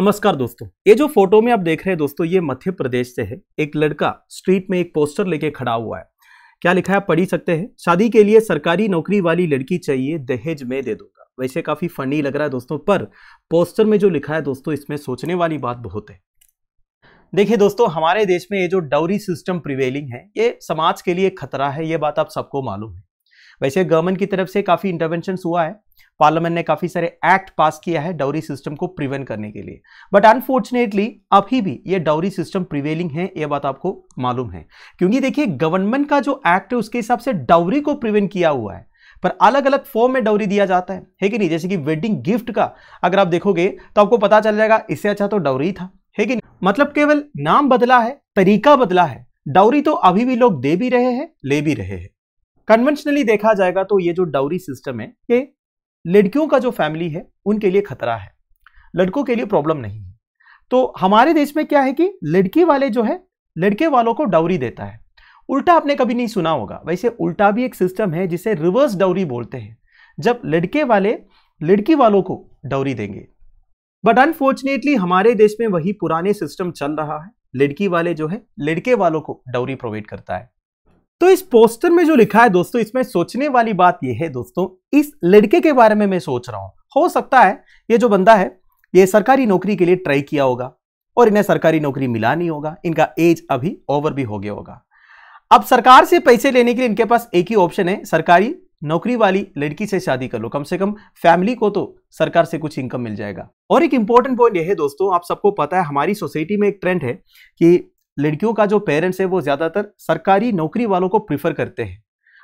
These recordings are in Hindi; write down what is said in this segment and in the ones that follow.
नमस्कार दोस्तों ये जो फोटो में आप देख रहे हैं दोस्तों ये मध्य प्रदेश से है एक लड़का स्ट्रीट में एक पोस्टर लेके खड़ा हुआ है क्या लिखा है आप पढ़ी सकते हैं शादी के लिए सरकारी नौकरी वाली लड़की चाहिए दहेज में दे दूंगा वैसे काफी फनी लग रहा है दोस्तों पर पोस्टर में जो लिखा है दोस्तों इसमें सोचने वाली बात बहुत है देखिए दोस्तों हमारे देश में ये जो डाउरी सिस्टम प्रिवेलिंग है ये समाज के लिए खतरा है ये बात आप सबको मालूम है वैसे गवर्नमेंट की तरफ से काफ़ी इंटरवेंशन हुआ है पार्लियामेंट ने काफ़ी सारे एक्ट पास किया है डाउरी सिस्टम को प्रिवेंट करने के लिए बट अनफॉर्चुनेटली अभी भी ये डाउरी सिस्टम प्रिवेलिंग है ये बात आपको मालूम है क्योंकि देखिए गवर्नमेंट का जो एक्ट है उसके हिसाब से डाउरी को प्रिवेंट किया हुआ है पर अलग अलग फॉर्म में डाउरी दिया जाता है है कि नहीं जैसे कि वेडिंग गिफ्ट का अगर आप देखोगे तो आपको पता चल जाएगा इससे अच्छा तो डाउरी था है कि नहीं मतलब केवल नाम बदला है तरीका बदला है डाउरी तो अभी भी लोग दे भी रहे हैं ले भी रहे हैं कन्वेंशनली देखा जाएगा तो ये जो डाउरी सिस्टम है ये लड़कियों का जो फैमिली है उनके लिए खतरा है लड़कों के लिए प्रॉब्लम नहीं है तो हमारे देश में क्या है कि लड़की वाले जो है लड़के वालों को डाउरी देता है उल्टा आपने कभी नहीं सुना होगा वैसे उल्टा भी एक सिस्टम है जिसे रिवर्स डाउरी बोलते हैं जब लड़के वाले लड़की वालों को डाउरी देंगे बट अनफॉर्चुनेटली हमारे देश में वही पुराने सिस्टम चल रहा है लड़की वाले जो है लड़के वालों को डाउरी प्रोवाइड करता है तो इस पोस्टर में जो लिखा है दोस्तों इसमें सोचने वाली बात यह है दोस्तों इस लड़के के बारे में मैं सोच रहा हूं हो सकता है ये जो बंदा है ये सरकारी नौकरी के लिए ट्राई किया होगा और इन्हें सरकारी नौकरी मिला नहीं होगा इनका एज अभी ओवर भी हो गया होगा अब सरकार से पैसे लेने के लिए इनके पास एक ही ऑप्शन है सरकारी नौकरी वाली लड़की से शादी कर लो कम से कम फैमिली को तो सरकार से कुछ इनकम मिल जाएगा और एक इंपॉर्टेंट पॉइंट यह है दोस्तों आप सबको पता है हमारी सोसाइटी में एक ट्रेंड है कि लड़कियों का जो पेरेंट्स है वो ज़्यादातर सरकारी नौकरी वालों को प्रीफर करते हैं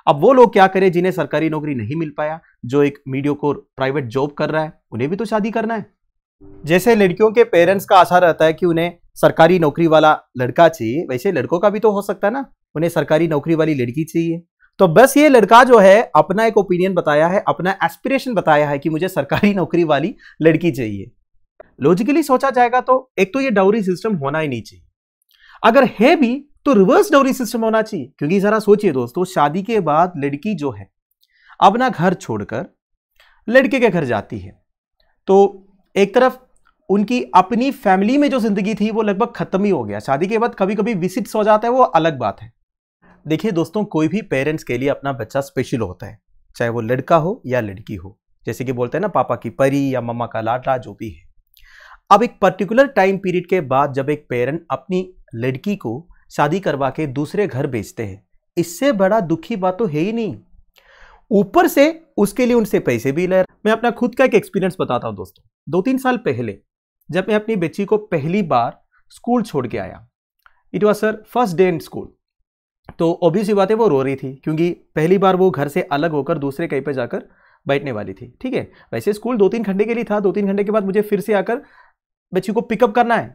अब वो लोग क्या करें जिन्हें सरकारी नौकरी नहीं मिल पाया जो एक मीडियो को प्राइवेट जॉब कर रहा है उन्हें भी तो शादी करना है जैसे लड़कियों के पेरेंट्स का आशा रहता है कि उन्हें सरकारी नौकरी वाला लड़का चाहिए वैसे लड़कों का भी तो हो सकता है ना उन्हें सरकारी नौकरी वाली लड़की चाहिए तो बस ये लड़का जो है अपना एक ओपिनियन बताया है अपना एस्पिरेशन बताया है कि मुझे सरकारी नौकरी वाली लड़की चाहिए लॉजिकली सोचा जाएगा तो एक तो ये डाउरी सिस्टम होना ही नहीं चाहिए अगर है भी तो रिवर्स डोरी सिस्टम होना चाहिए क्योंकि जरा सोचिए दोस्तों शादी के बाद लड़की जो है अपना घर छोड़कर लड़के के घर जाती है तो एक तरफ उनकी अपनी फैमिली में जो जिंदगी थी वो लगभग खत्म ही हो गया शादी के बाद कभी कभी विजिट्स हो जाता है वो अलग बात है देखिए दोस्तों कोई भी पेरेंट्स के लिए अपना बच्चा स्पेशल होता है चाहे वो लड़का हो या लड़की हो जैसे कि बोलते हैं ना पापा की परी या मम्मा का लाडला जो भी है अब एक पर्टिकुलर टाइम पीरियड के बाद जब एक पेरेंट अपनी लड़की को शादी करवा के दूसरे घर बेचते हैं इससे बड़ा दुखी बात तो है ही नहीं ऊपर से उसके लिए उनसे पैसे भी ले मैं अपना खुद का एक एक्सपीरियंस बताता हूँ दोस्तों दो तीन साल पहले जब मैं अपनी बच्ची को पहली बार स्कूल छोड़ के आया it was sir first day in school तो ओबी सी बात है वो रो रही थी क्योंकि पहली बार वो घर से अलग होकर दूसरे कहीं पर जाकर बैठने वाली थी ठीक है वैसे स्कूल दो तीन घंटे के लिए था दो तीन घंटे के बाद मुझे फिर से आकर बच्ची को पिकअप करना है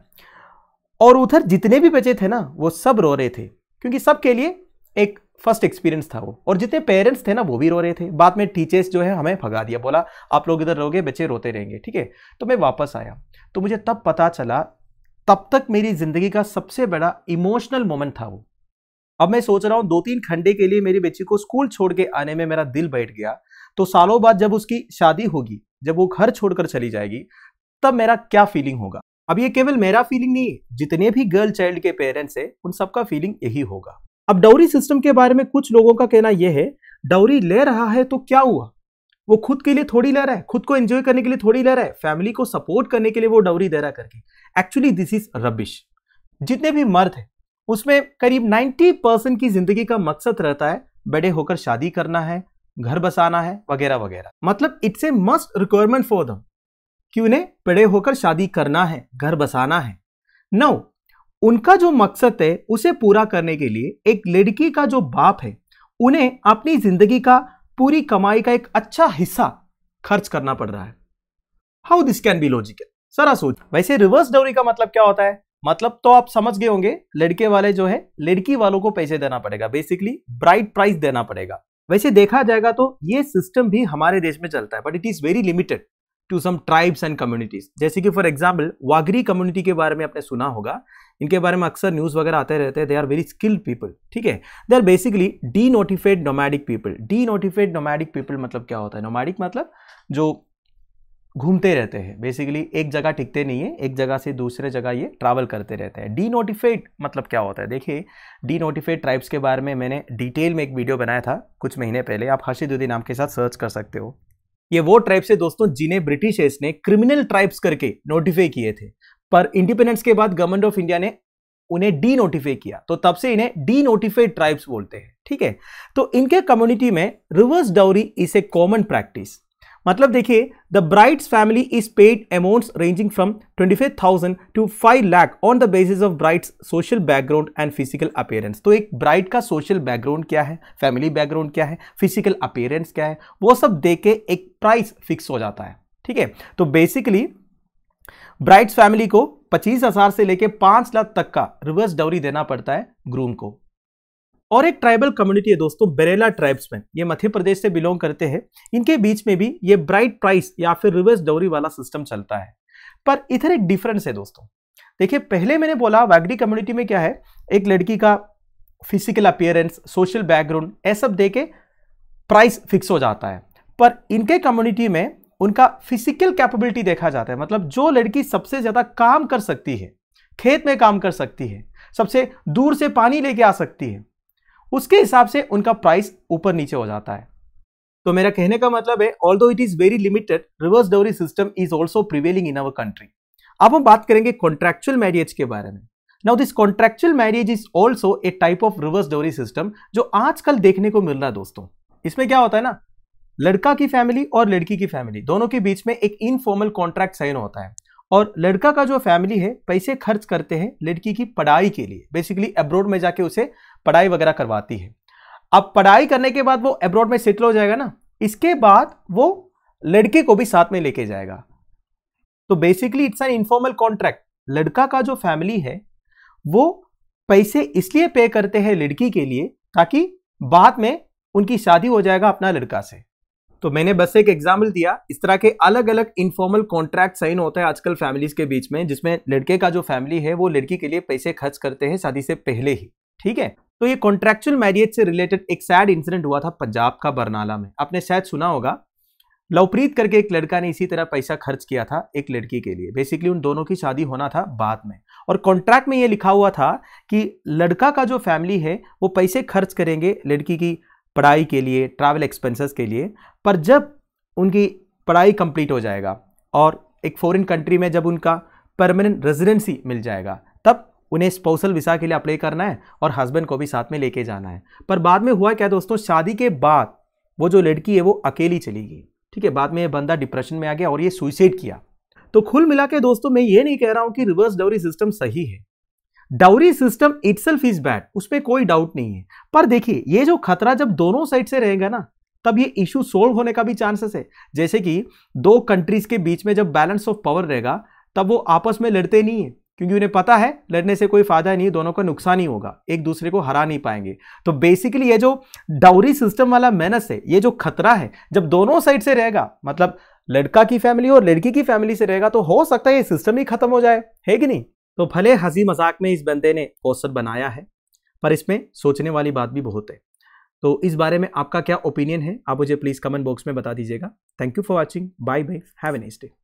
और उधर जितने भी बच्चे थे ना वो सब रो रहे थे क्योंकि सबके लिए एक फर्स्ट एक्सपीरियंस था वो और जितने पेरेंट्स थे ना वो भी रो रहे थे बाद में टीचर्स जो है हमें भगा दिया बोला आप लोग इधर रोगे बच्चे रोते रहेंगे ठीक है तो मैं वापस आया तो मुझे तब पता चला तब तक मेरी ज़िंदगी का सबसे बड़ा इमोशनल मोमेंट था वो अब मैं सोच रहा हूँ दो तीन घंटे के लिए मेरी बच्ची को स्कूल छोड़ के आने में मेरा दिल बैठ गया तो सालों बाद जब उसकी शादी होगी जब वो घर छोड़कर चली जाएगी तब मेरा क्या फीलिंग होगा अब ये केवल मेरा फीलिंग नहीं है जितने भी गर्ल चाइल्ड के पेरेंट्स है उन सबका फीलिंग यही होगा अब डाउरी सिस्टम के बारे में कुछ लोगों का कहना यह है डाउरी ले रहा है तो क्या हुआ वो खुद के लिए थोड़ी ले रहा है खुद को एंजॉय करने के लिए थोड़ी ले रहा है फैमिली को सपोर्ट करने के लिए वो डाउरी दे रहा करके एक्चुअली दिस इज रबिश जितने भी मर्द है उसमें करीब 90 परसेंट की जिंदगी का मकसद रहता है बड़े होकर शादी करना है घर बसाना है वगैरह वगैरह मतलब it's a must requirement for them कि उन्हें बड़े होकर शादी करना है घर बसाना है नौ उनका जो मकसद है उसे पूरा करने के लिए एक लड़की का जो बाप है उन्हें अपनी जिंदगी का पूरी कमाई का एक अच्छा हिस्सा खर्च करना पड़ रहा है how this can be logical सरा सोच वैसे रिवर्स डोरी का मतलब क्या होता है मतलब तो आप समझ गए होंगे लड़के वाले जो है लड़की वालों को पैसे देना पड़ेगा बेसिकली ब्राइट प्राइस देना पड़ेगा वैसे देखा जाएगा तो ये सिस्टम भी हमारे देश में चलता है but it is very limited to some tribes and communities जैसे कि फॉर एग्जाम्पल वागरी कम्युनिटी के बारे में आपने सुना होगा इनके बारे में अक्सर न्यूज़ वगैरह आते रहते हैं they are very skilled people ठीक है they are basically denotified nomadic people denotified nomadic people मतलब क्या होता है नोमैडिक मतलब जो घूमते रहते हैं बेसिकली एक जगह टिकते नहीं है एक जगह से दूसरे जगह ये ट्रैवल करते रहते हैं डी नोटिफाइड मतलब क्या होता है देखिए डी नोटिफाइड ट्राइब्स के बारे में मैंने डिटेल में एक वीडियो बनाया था कुछ महीने पहले आप हर्षिदुद्दीन नाम के साथ सर्च कर सकते हो ये वो ट्राइब्स है दोस्तों जिन्हें ब्रिटिशर्स ने क्रिमिनल ट्राइब्स करके नोटिफाई किए थे पर इंडिपेंडेंस के बाद गवर्नमेंट ऑफ इंडिया ने उन्हें डी नोटिफाई किया तो तब से इन्हें डी नोटिफाइड ट्राइब्स बोलते हैं ठीक है तो इनके कम्युनिटी में reverse dowry is a common practice मतलब देखिए the bride's family is paid amounts ranging from 25,000 to 5 lakh on the basis of bride's social background and physical appearance तो एक ब्राइट का सोशल बैकग्राउंड क्या है फैमिली बैकग्राउंड क्या है फिजिकल अपेयरेंस क्या है वो सब दे के एक प्राइस फिक्स हो जाता है ठीक है तो बेसिकली ब्राइट्स फैमिली को पच्चीस हजार से लेकर पांच लाख तक का रिवर्स डाउरी देना पड़ता है ग्रूम को और एक ट्राइबल कम्युनिटी है दोस्तों बरेला ट्राइब्स में ये मध्य प्रदेश से बिलोंग करते हैं इनके बीच में भी ये ब्राइट प्राइस या फिर रिवर्स डोरी वाला सिस्टम चलता है पर इधर एक डिफरेंस है दोस्तों देखिए पहले मैंने बोला वागडी कम्युनिटी में क्या है एक लड़की का फिजिकल अपियरेंस सोशल बैकग्राउंड ये सब दे के प्राइस फिक्स हो जाता है पर इनके कम्युनिटी में उनका फिजिकल कैपेबिलिटी देखा जाता है मतलब जो लड़की सबसे ज़्यादा काम कर सकती है खेत में काम कर सकती है सबसे दूर से पानी लेके आ सकती है उसके हिसाब से उनका प्राइस ऊपर नीचे हो जाता है तो मेरा कहने का मतलब है although it is very limited reverse dowry system is also prevailing in our country अब हम बात करेंगे कॉन्ट्रेक्चुअल मैरिज के बारे में now this contractual marriage is also a type of reverse dowry system जो आजकल देखने को मिल रहा है दोस्तों इसमें क्या होता है ना लड़का की फैमिली और लड़की की फैमिली दोनों के बीच में एक इनफॉर्मल कॉन्ट्रैक्ट साइन होता है और लड़का का जो फैमिली है पैसे खर्च करते हैं लड़की की पढ़ाई के लिए बेसिकली अब्रोड में जाके उसे पढ़ाई वगैरह करवाती है अब पढ़ाई करने के बाद वो अब्रोड में सेटल हो जाएगा ना इसके बाद वो लड़के को भी साथ में लेके जाएगा तो basically it's an informal contract लड़का का जो फैमिली है वो पैसे इसलिए पे करते हैं लड़की के लिए ताकि बाद में उनकी शादी हो जाएगा अपना लड़का से तो मैंने बस एक एग्जाम्पल दिया इस तरह के अलग अलग इनफॉर्मल कॉन्ट्रैक्ट साइन होता है आजकल फैमिलीज के बीच में जिसमें लड़के का जो फैमिली है वो लड़की के लिए पैसे खर्च करते हैं शादी से पहले ही ठीक है तो ये कॉन्ट्रैक्चुअल मैरिज से रिलेटेड एक सैड इंसिडेंट हुआ था पंजाब का बरनाला में आपने शायद सुना होगा लवप्रीत करके एक लड़का ने इसी तरह पैसा खर्च किया था एक लड़की के लिए बेसिकली उन दोनों की शादी होना था बाद में और कॉन्ट्रैक्ट में ये लिखा हुआ था कि लड़का का जो फैमिली है वो पैसे खर्च करेंगे लड़की की पढ़ाई के लिए ट्रैवल एक्सपेंसेस के लिए पर जब उनकी पढ़ाई कंप्लीट हो जाएगा और एक फॉरेन कंट्री में जब उनका परमानेंट रेजिडेंसी मिल जाएगा तब उन्हें स्पोसल वीसा के लिए अप्लाई करना है और हस्बैंड को भी साथ में लेके जाना है पर बाद में हुआ क्या दोस्तों शादी के बाद वो जो लड़की है वो अकेली चली गई ठीक है बाद में ये बंदा डिप्रेशन में आ गया और ये सुइसाइड किया तो खुल मिला के दोस्तों मैं ये नहीं कह रहा हूँ कि रिवर्स डवरी सिस्टम सही है dowry system self is bad उस पर कोई डाउट नहीं है पर देखिए ये जो खतरा जब दोनों साइड से रहेगा ना तब ये इशू सोल्व होने का भी चांसेस है जैसे कि दो कंट्रीज के बीच में जब बैलेंस ऑफ पावर रहेगा तब वो आपस में लड़ते नहीं है क्योंकि उन्हें पता है लड़ने से कोई फायदा नहीं दोनों का नुकसान ही होगा एक दूसरे को हरा नहीं पाएंगे तो बेसिकली ये जो डाउरी सिस्टम वाला मेहनत है ये जो खतरा है जब दोनों साइड से रहेगा मतलब लड़का की फैमिली और लड़की की फैमिली से रहेगा तो हो सकता है ये सिस्टम ही खत्म हो जाए है कि नहीं तो भले हंसी मजाक में इस बंदे ने औसत बनाया है पर इसमें सोचने वाली बात भी बहुत है तो इस बारे में आपका क्या ओपिनियन है आप मुझे प्लीज़ कमेंट बॉक्स में बता दीजिएगा thank you for watching bye bye have a next day